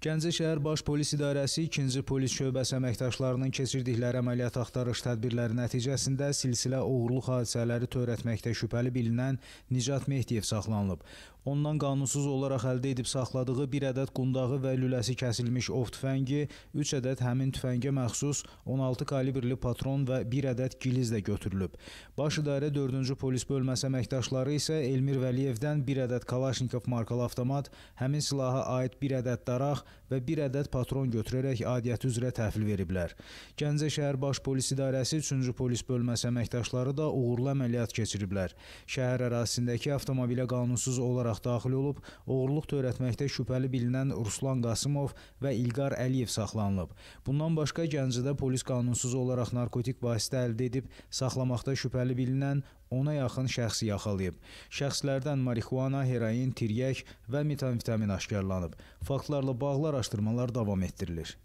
Gəncə şəhər Baş Polis İdarəsi 2-ci Polis şöbəsi əməkdaşlarının keçirdikləri əməliyyat axtarış tədbirləri nəticəsində silsilə oğurluq hadisələri törətməkdə şübhəli bilinən Nicat Mehdiyev saxlanılıb. Ondan qanunsuz olaraq əldə edib saxladığı bir ədəd qundağı və lüləsi kəsilmiş ov tüfəngi, 3 ədəd həmin tüfəngə məxsus 16 kalibrli patron və 1 ədəd giliz də götürülüb. Baş İdarə 4-cü Polis bölməsi əməkdaşları isə Elmir Vəliyevdən 1 ədəd Kalaşnikov markalı avtomat, həmin silaha aid 1 ədəd daraq və bir ədəd patron götürərək adiyyəti üzrə təhvil veriblər. Gəncə şəhər Baş Polis İdarəsi 3-cü polis bölməsi əməkdaşları da uğurlu əməliyyat keçiriblər. Şəhər ərazisindəki avtomobilə qanunsuz olaraq daxil olub, oğurluq törətməkdə şübhəli bilinən Ruslan Qasımov və İlqar Əliyev saxlanılıb. Bundan başqa Gəncədə polis qanunsuz olaraq narkotik vasitə əldə edib saxlamaqda şübhəli bilinən ona yaxın şəxsi yaxalayıb. Şəxslərdən marixuana, heroin, tiryək və metamfetamin aşkarlanıb. Faktlarla bağlı maraqlı araşdırmalar davam etdirilir.